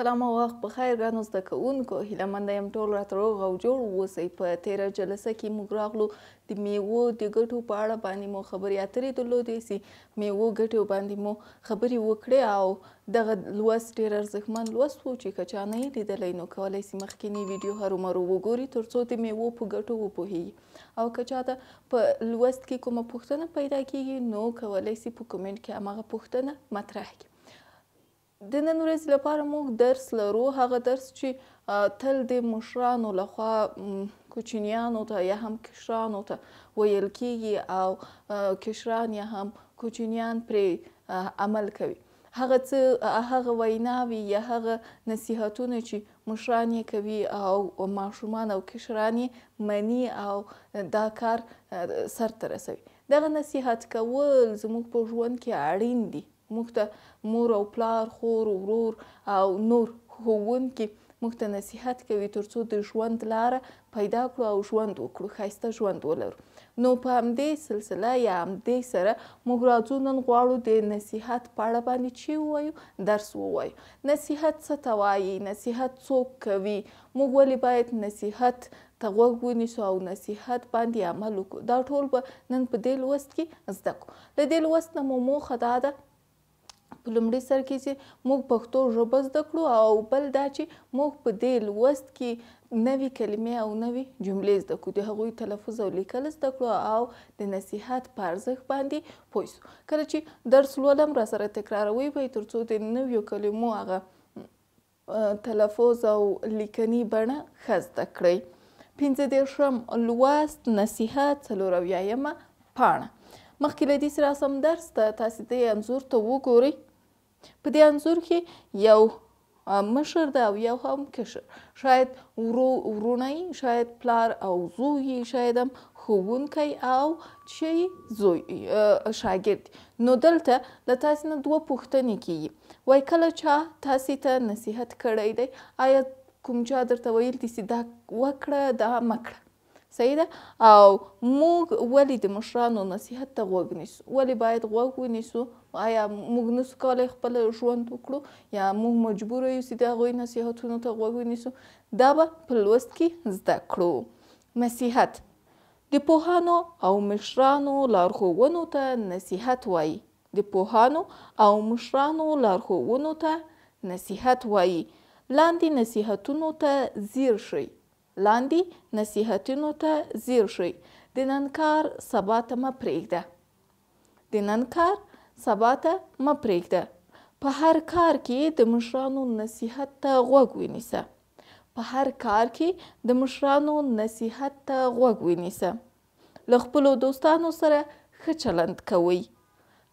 سلام او وخت بخیر ګرانو زده کوونکو هیله منده یم ټول راته روغ او جوړ اوسئ په تیره جلسه کې موږ راغلو د میوو د ګټو په اړه باندې مو خبرې اترې درلودې سي میوو ګټو باندې مو خبرې وکړې او دغه لوست ډېر ارزښتمن لوست و چې که چا نه یې لیدلی نو کولی سي مخکینی ویډیو هرومرو وګوري تر څو د میوو په ګټو وپوهیږي او که چا ته په لوست کې کومه پوښتنه پیدا کیږي نو کولی سي په کومنټ کې هماغه پوښتنه مطرح کړي د نن ورځې لپاره موږ درس لرو هغه درس چې تل د مشرانو لخوا کوچنیانو ته یا هم کشرانو ته ویل کیږي او کشران یا هم کوچنیان پرې عمل کوي هغه څه هغه ویناوي یا هغه نصیحتونه چې مشران یې کوي او ماشومان او کشران یې مني او دا کار سرته رسوي دغه نصیحت کول زموږ په ژوند کې اړین دي موږ ته مور او پلار خور او ورور او نور ښوونکي موږ ته نصیحت کوي تر څو د ژوند لاره پیدا کړو او ژوند وکړو ښایسته ژوند ولرو نو په همدې سلسله یا همدې سره موږ راځو نن غواړو د نصیحت په اړه باندې چې ووایو درس ووایو نصیحت څه ته وایي نصیحت څوک کوي موږ ولې باید نصیحت ته غوږ ونیسو او نصیحت باندې عمل وکړو دا ټول به نن په دې لوست کې زده کړو له دې لوست نه مو موخه دا ده په لومړي سر کې چې موږ پښتو ژبه زده کړو او بل دا چې موږ په دې لوست کې نوي کلمې او نوي جملې زده کړو د هغوی تلفظ او لیکل زده کړو او د نصیحت په ارزښت باندې پوه سو کله چې درس لولم را سره تکراروي به تر څو د نویو کلمو هغه تلفظ او لیکنی بڼه ښه زده کړئ پنځه دېرشم لوست نصیحت څلور اویایمه پاڼه مخکې له دې سره سم درس ته تاسې دې انځور ته وګورئ په دې انځور کې یو مشر ده او یو هم کشر شاید ورو ورونی شاید پلار او زوی شاید هم ښوونکی او چې زوی شاګرد نو دلته له تاسې نه دوه پوښتنې کیږي وای کله چا تاسې ته نصیحت کړی دی آیا کوم چا درته ویل دي چې دا وکړه دا مکړه صحیح ده او موږ ولې د مشرانو نصیحت ته غوږ نیسو ولې باید غوږ ونیسو آیا موږ نسو کولی خپل ژوند وکړو یا موږ مجبور یو چې د هغوی نصیحتونو ته غوږ ونیسو دا به په لوست کې زده کړو نصیحت د پوهانو او مشرانو لارښوونو ته نصیحت وایي د پوهانو او مشرانو لارښوونو ته نصیحت وایي لاندې نصیحتونو ته ځیر شئ لاندې نصیحتونو ته ځیر شئ د نن کار سبا ته مه پرېږده د نن کار سبا ته مه پرېږده په هر کار کې د مشرانو نصیحت ته غوږ ونیسه په هر کار کې د مشرانو نصیحت ته غوږ ونیسه له خپلو دوستانو سره ښه چلند کوئ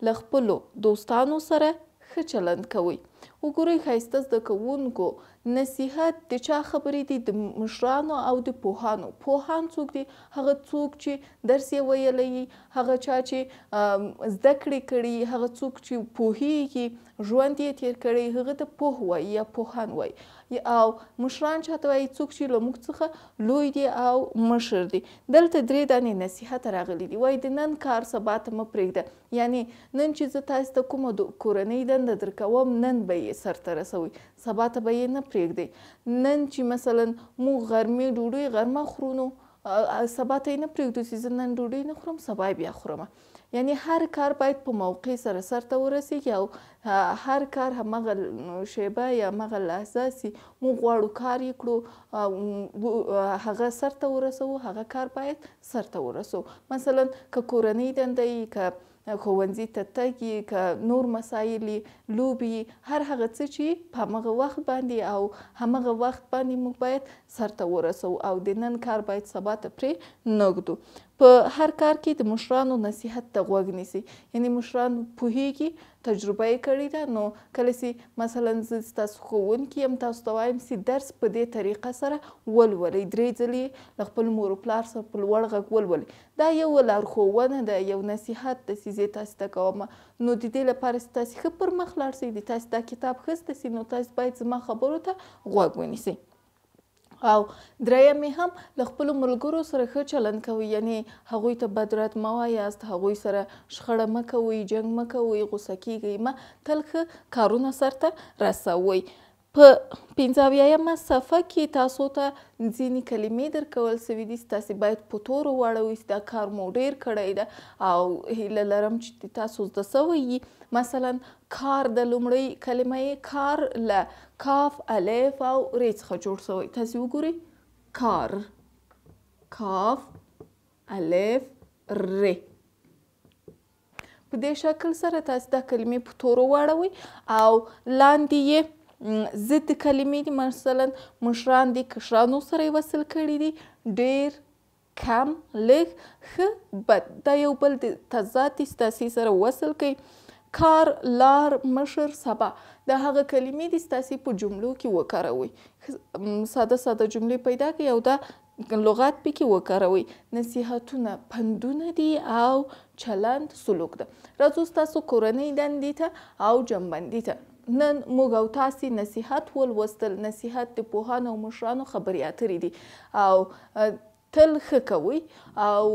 له خپلو دوستانو سره ښه چلند کوئ وګورئ ښایسته زده کوونکو نصیحت د چا خبرې دي د مشرانو او د پوهانو پوهان څوک دي هغه څوک چې درس یې ویلی هغه چا چې زده کړې کړي هغه څوک چې پوهیږي ژوند یې تیر کړی هغه ته پوه وایي یا پوهان وایي او مشران چاته وایي څوک چې له موږ څخه لوی دي او مشر دي دلته درې دانې نصیحت راغلي دي وایي د نن کار سبا ته مه پرېږده یعنی نن چې زه تاسو ته کومه کورنۍ دنده درکوم نن به به یې سرته رسوي سبا ته به یې نه پرېږدئ نن چې مثلا موږ غرمې ډوډۍ غرمه خورو نو سبا ته یې نه پرېږدو چې زه نن ډوډۍ نه خورم سبا بیا خورم یعنی هر کار باید په موقع سره سرته ورسیږي او هر کار همغه شیبه یا همغه لحظه سي موږ غواړو کار یې کړو هغه سرته ورسوو هغه کار باید سرته ورسوو مثلا که کورنۍ دنده که ښوونځي ته تګي که نور مسایل لوبي هر هغه څه چې په هغه وخت باندې او همغه وخت باندې موږ باید سرته ورسو او د نن کار باید سبا ته پرې نګدو په هر کار کې د مشرانو نصیحت ته غوږ نیسي یعنی مشران پوهیږي تجربه یې کړې ده نو کله چې مثلا زه ستاسو ښوونکي یم تاسو ته وایم چې درس په دې طریقه سره ولولئ درې ځلې له خپل مور و پلار سره په لوړ غږ ولولئ دا یو لارښوونه ده یو نصیحت ده چې زه تاسو ته کوم نو د دې لپاره چې تاسو ښه پر مخ لاړ سئ د تاسو دا کتاب ښه زده سي نو تاسو باید زما خبرو ته غوږ ونیسئ او دریم هم ل خپل ملګرو سره ښه چلند کوي یعنی هغوی ته بدرت موایاست هغوی سره شخړه مکوي جنگ مکوي غوسه کیږي ما تل ښه کارونه سرته رسوي په پنځاویایمه صفحه کې تاسو ته ځینې کلمې درکول سوي دي چې تاسې باید په تورو واړوئ چې دا کار مو ډېر کړی ده او هیله لرم چې تاسو زده سوی یي مثلا کار د لومړۍ کلمه کار له کاف الف او ر څخه جوړ سوی تاسې وګورئ کار کاف الف ر په دې شکل سره تاسې دا کلمې په تورو واړوئ او لاندې یې ضد کلمې دي مثلا مشران دي کشرانو سره یې وصل کړي دي ډېر کم لږ ښه بد دا یو بل د تضاد دي ستاسې سره وصل کوي کار لار مشر سبا د هغه کلمې دي ستاسې په جملو کې وکاروئ ساده ساده جملې پیدا کړئ او دا لغات پکې وکاروئ نصیحتونه پندونه دي او چلند سلوک ده راځو ستاسو کورنۍ دندې ته او جنبندې ته نن موږ او تاسو نصيحت ولوستل نصيحت د پوهانو او مشرانو خبرې اترې دي او تل ښه کوئ او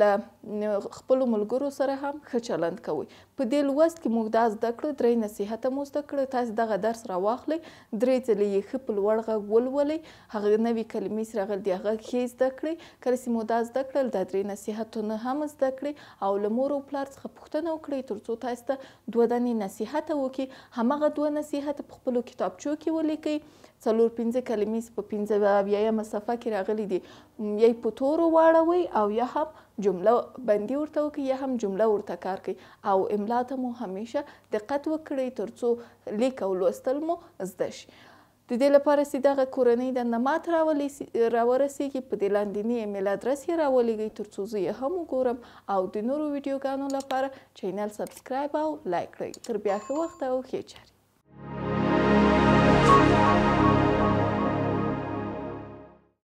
له خپلو ملګرو سره هم ښه چلند کوئ په دې لوست کې موږ دا زده کړه درې نصیحته مو زده کړه تاسو دغه درس راواخلئ درې ځلې یې ښه په لوړ غږ ولولئ هغه نوې کلمې چې راغلي دي هغه ښې زده کړئ کله چې مو دا زده کړل دا درې نصیحتونه هم زده کړئ او له مور او پلار څخه پوښتنه وکړئ تر څو تاسو ته دوه دانې نصیحته وکړي همغه دوه نصیحته په خپلو کتابچو کې ولیکئ څلور پنځه کلمې په پنځه اویایمه صفحه کې راغلي دي یا په تورو واړوئ او یا هم جمله بندي ورته وکړئ یا هم جمله ورته کار کړئ او املا ته مو همیشه دقت وکړئ تر څو لیک او لوستل مو زده شي د دې لپاره چې دغه کورنۍ دنده ماته راورسیږي په دې لاندینی ایمیل ادرس یې راولېږئ تر څو زه یې هم وګورم او د نورو ویډیوګانو لپاره چینل سبسکرایب او لایک کړئ تر بیا ښه وخته او ښې چارې